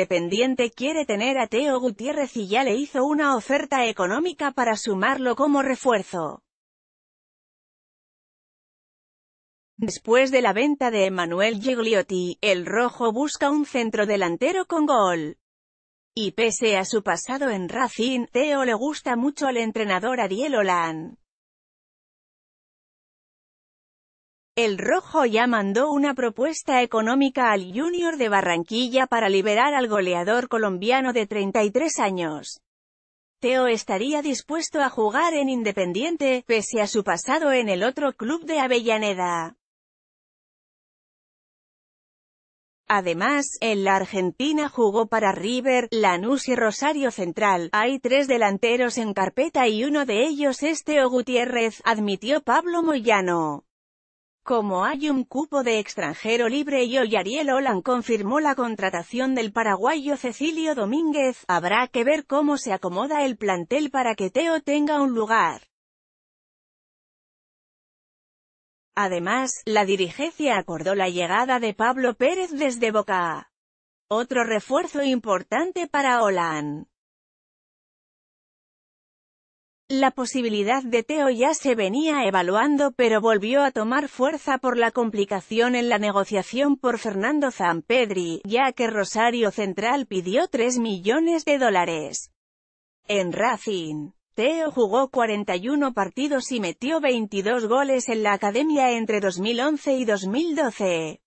Independiente quiere tener a Teo Gutiérrez y ya le hizo una oferta económica para sumarlo como refuerzo. Después de la venta de Emanuel Gigliotti, el rojo busca un centro delantero con gol. Y pese a su pasado en Racing, Teo le gusta mucho al entrenador Ariel Olan. El Rojo ya mandó una propuesta económica al Junior de Barranquilla para liberar al goleador colombiano de 33 años. Teo estaría dispuesto a jugar en Independiente, pese a su pasado en el otro club de Avellaneda. Además, en la Argentina jugó para River, Lanús y Rosario Central. Hay tres delanteros en carpeta y uno de ellos es Teo Gutiérrez, admitió Pablo Moyano. Como hay un cupo de extranjero libre y hoy Ariel Olan confirmó la contratación del paraguayo Cecilio Domínguez, habrá que ver cómo se acomoda el plantel para que Teo tenga un lugar. Además, la dirigencia acordó la llegada de Pablo Pérez desde Boca. Otro refuerzo importante para Olan. La posibilidad de Teo ya se venía evaluando pero volvió a tomar fuerza por la complicación en la negociación por Fernando Zampedri, ya que Rosario Central pidió 3 millones de dólares. En Racing, Teo jugó 41 partidos y metió 22 goles en la academia entre 2011 y 2012.